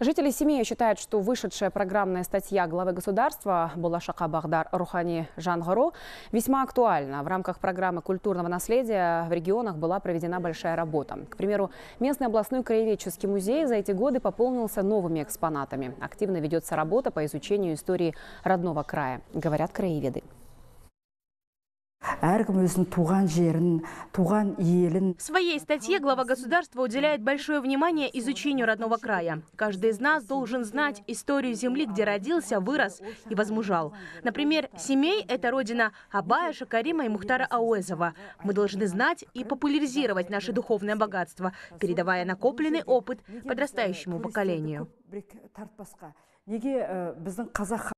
Жители семьи считают, что вышедшая программная статья главы государства Булашака Бахдар Рухани Жангаро весьма актуальна. В рамках программы культурного наследия в регионах была проведена большая работа. К примеру, местный областной краеведческий музей за эти годы пополнился новыми экспонатами. Активно ведется работа по изучению истории родного края, говорят краеведы в своей статье глава государства уделяет большое внимание изучению родного края каждый из нас должен знать историю земли где родился вырос и возмужал например семей это родина абая шакарима и мухтара ауэзова мы должны знать и популяризировать наше духовное богатство передавая накопленный опыт подрастающему поколению неге э, біздің қазақ